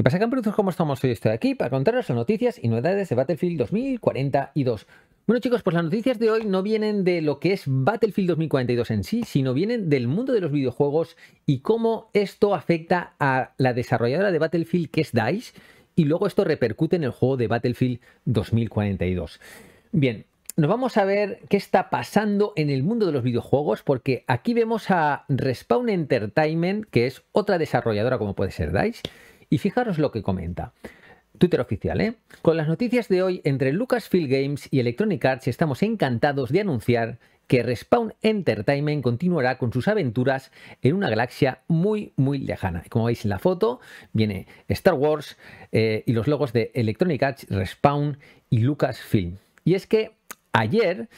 ¿Qué pasa, campeones? ¿Cómo estamos? Hoy estoy aquí para contaros las noticias y novedades de Battlefield 2042. Bueno chicos, pues las noticias de hoy no vienen de lo que es Battlefield 2042 en sí, sino vienen del mundo de los videojuegos y cómo esto afecta a la desarrolladora de Battlefield que es DICE y luego esto repercute en el juego de Battlefield 2042. Bien, nos vamos a ver qué está pasando en el mundo de los videojuegos, porque aquí vemos a Respawn Entertainment, que es otra desarrolladora como puede ser DICE, y fijaros lo que comenta. Twitter oficial, ¿eh? Con las noticias de hoy, entre Lucasfilm Games y Electronic Arts estamos encantados de anunciar que Respawn Entertainment continuará con sus aventuras en una galaxia muy, muy lejana. Como veis en la foto, viene Star Wars eh, y los logos de Electronic Arts, Respawn y Lucasfilm. Y es que ayer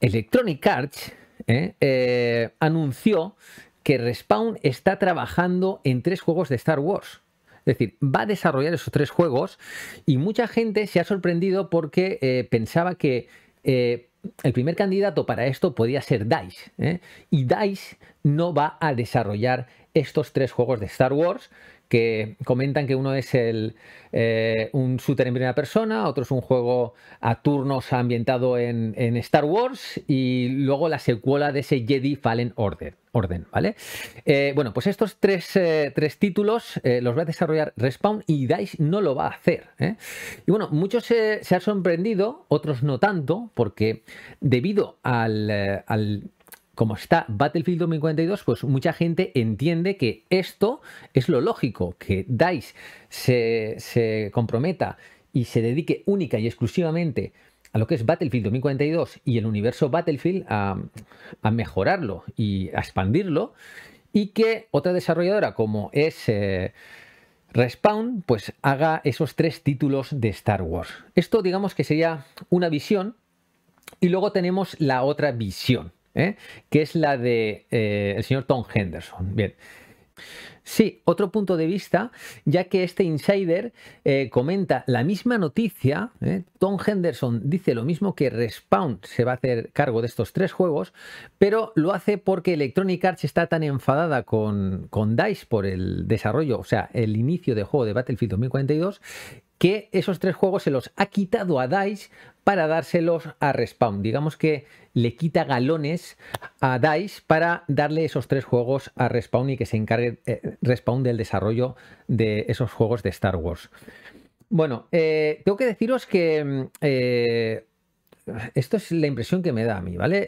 Electronic Arts ¿eh? Eh, anunció que Respawn está trabajando en tres juegos de Star Wars. Es decir, va a desarrollar esos tres juegos y mucha gente se ha sorprendido porque eh, pensaba que... Eh, el primer candidato para esto podía ser DICE. ¿eh? Y DICE no va a desarrollar estos tres juegos de Star Wars, que comentan que uno es el, eh, un shooter en primera persona, otro es un juego a turnos ambientado en, Star Wars y luego la secuela de ese Jedi Fallen Order. Orden, ¿vale? Eh, bueno, pues estos tres, eh, títulos los va a desarrollar Respawn y DICE no lo va a hacer. Y bueno, muchos se, han sorprendido, otros no tanto, porque debido al como está Battlefield 2042, pues mucha gente entiende que esto es lo lógico, que DICE se, comprometa y se dedique única y exclusivamente a lo que es Battlefield 2042 y el universo Battlefield a, mejorarlo y a expandirlo y que otra desarrolladora como es eh, Respawn pues haga esos tres títulos de Star Wars. Esto digamos que sería una visión y luego tenemos la otra visión ¿eh? que es la de eh, el señor Tom Henderson. Bien. Sí, otro punto de vista, ya que este insider eh, comenta la misma noticia, Tom Henderson dice lo mismo que Respawn se va a hacer cargo de estos tres juegos, pero lo hace porque Electronic Arts está tan enfadada con, con DICE por el desarrollo, o sea, el inicio de juego de Battlefield 2042, que esos tres juegos se los ha quitado a DICE para dárselos a Respawn. Digamos que le quita galones a DICE para darle esos tres juegos a Respawn y que se encargue eh, Respawn del desarrollo de esos juegos de Star Wars. Bueno, eh, tengo que deciros que mm, eh, esto es la impresión que me da a mí, ¿vale?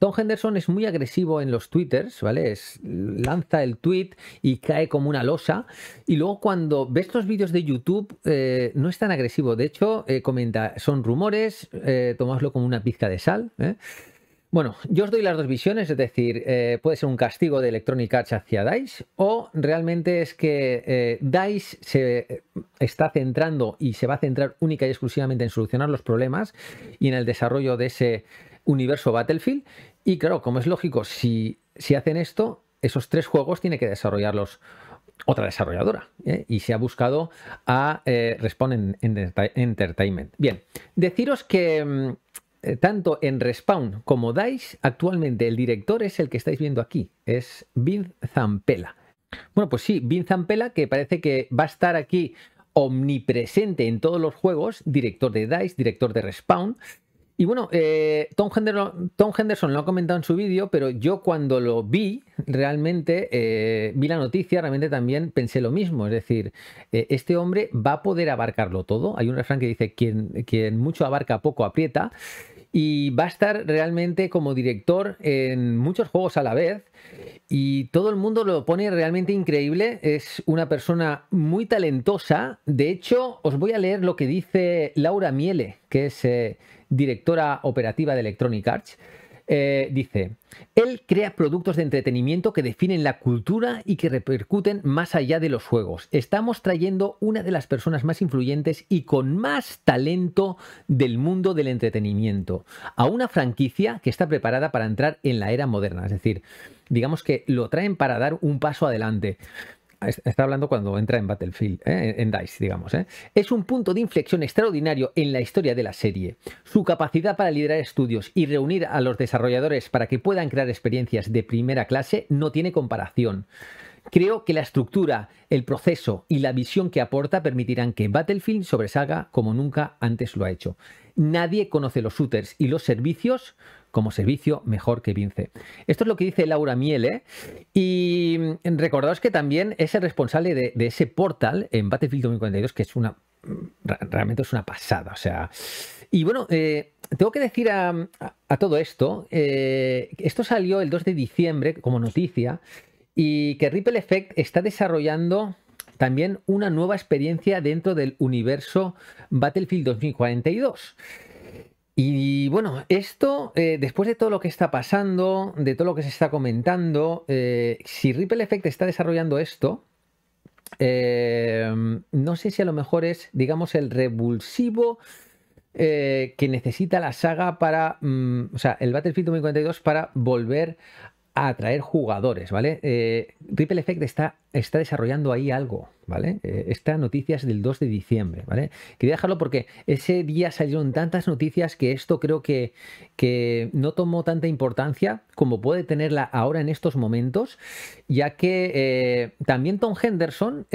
Tom Henderson es muy agresivo en los twitters, ¿vale? lanza el tweet y cae como una losa. Y luego cuando ves estos vídeos de YouTube, eh, no es tan agresivo. De hecho, eh, comenta, son rumores, eh, como una pizca de sal. ¿eh? Bueno, yo os doy las dos visiones, es decir, puede ser un castigo de Electronic Arts hacia DICE o realmente es que DICE se está centrando y se va a centrar única y exclusivamente en solucionar los problemas y en el desarrollo de ese universo Battlefield. Y claro, como es lógico, si, si hacen esto, esos tres juegos tiene que desarrollarlos otra desarrolladora ¿eh? y se ha buscado a eh, Respawn Entertainment. Bien, deciros que mm, eh, tanto en Respawn como DICE, actualmente el director es el que estáis viendo aquí, es Vin Zampella. Bueno, pues sí, Vin Zampella, que parece que va a estar aquí omnipresente en todos los juegos, director de DICE, director de Respawn, y bueno, eh, Tom, Henderson, lo ha comentado en su vídeo, pero yo cuando lo vi, realmente eh, vi la noticia, realmente también pensé lo mismo. Es decir, eh, este hombre va a poder abarcarlo todo. Hay un refrán que dice, quien, quien mucho abarca, poco aprieta. Y va a estar realmente como director en muchos juegos a la vez. Y todo el mundo lo pone realmente increíble. Es una persona muy talentosa. De hecho, os voy a leer lo que dice Laura Miele, que es directora operativa de Electronic Arts, eh, dice, él crea productos de entretenimiento que definen la cultura y que repercuten más allá de los juegos. Estamos trayendo una de las personas más influyentes y con más talento del mundo del entretenimiento a una franquicia que está preparada para entrar en la era moderna. Es decir, digamos que lo traen para dar un paso adelante está hablando cuando entra en Battlefield, ¿eh? en DICE, digamos, ¿eh? es un punto de inflexión extraordinario en la historia de la serie. Su capacidad para liderar estudios y reunir a los desarrolladores para que puedan crear experiencias de primera clase no tiene comparación. Creo que la estructura, el proceso y la visión que aporta permitirán que Battlefield sobresalga como nunca antes lo ha hecho. Nadie conoce los shooters y los servicios como servicio mejor que Vince. Esto es lo que dice Laura Miele. ¿eh? Y recordaos que también es el responsable de, ese portal en Battlefield 2042, que es una realmente es una pasada. O sea, y bueno, eh, tengo que decir a, todo esto, eh, esto salió el 2 de diciembre como noticia, y que Ripple Effect está desarrollando también una nueva experiencia dentro del universo Battlefield 2042. Y bueno, esto, eh, después de todo lo que está pasando, de todo lo que se está comentando, eh, si Ripple Effect está desarrollando esto, eh, no sé si a lo mejor es, digamos, el revulsivo que necesita la saga para, mm, o sea, el Battlefield 2042 para volver a atraer jugadores, ¿vale? Eh, Ripple Effect está, está, desarrollando ahí algo, ¿vale? Eh, esta noticia es del 2 de diciembre, ¿vale? Quería dejarlo porque ese día salieron tantas noticias que esto creo que, que no tomó tanta importancia como puede tenerla ahora en estos momentos, ya que eh, también Tom Henderson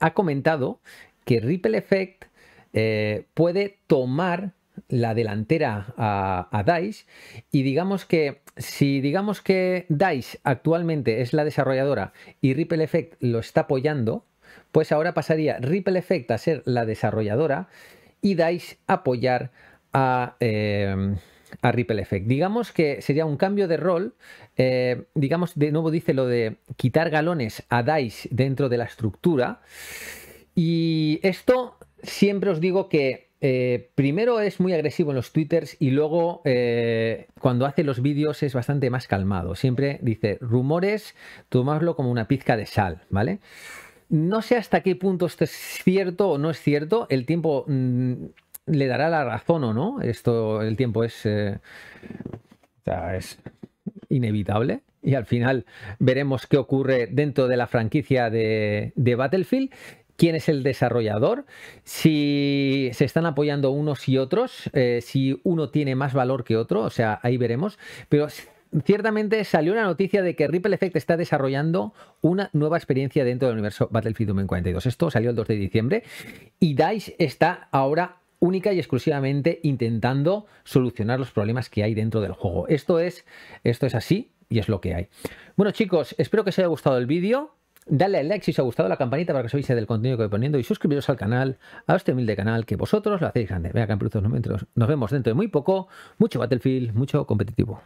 ha comentado que Ripple Effect puede tomar la delantera a, DICE y digamos que si digamos que DICE actualmente es la desarrolladora y Ripple Effect lo está apoyando, pues ahora pasaría Ripple Effect a ser la desarrolladora y DICE apoyar a, em, a Ripple Effect. Digamos que sería un cambio de rol, eh, digamos de nuevo dice lo de quitar galones a DICE dentro de la estructura y esto siempre os digo que eh, primero es muy agresivo en los twitters y luego eh, cuando hace los vídeos es bastante más calmado. Siempre dice rumores, tomarlo como una pizca de sal, ¿vale? No sé hasta qué punto esto es cierto o no es cierto. El tiempo mm, le dará la razón o no. Esto, el tiempo es, eh, es inevitable y al final veremos qué ocurre dentro de la franquicia de Battlefield quién es el desarrollador, si se están apoyando unos y otros, eh, si uno tiene más valor que otro, o sea, ahí veremos, pero ciertamente salió la noticia de que Ripple Effect está desarrollando una nueva experiencia dentro del universo Battlefield 2042. Esto salió el 2 de diciembre y DICE está ahora única y exclusivamente intentando solucionar los problemas que hay dentro del juego. Esto es, esto es así y es lo que hay. Bueno chicos, espero que os haya gustado el vídeo. Dale al like si os ha gustado la campanita para que os avise del contenido que voy poniendo y suscribiros al canal, a este humilde canal que vosotros lo hacéis grande. Venga, campeones, nos vemos dentro de muy poco. Mucho Battlefield, mucho competitivo.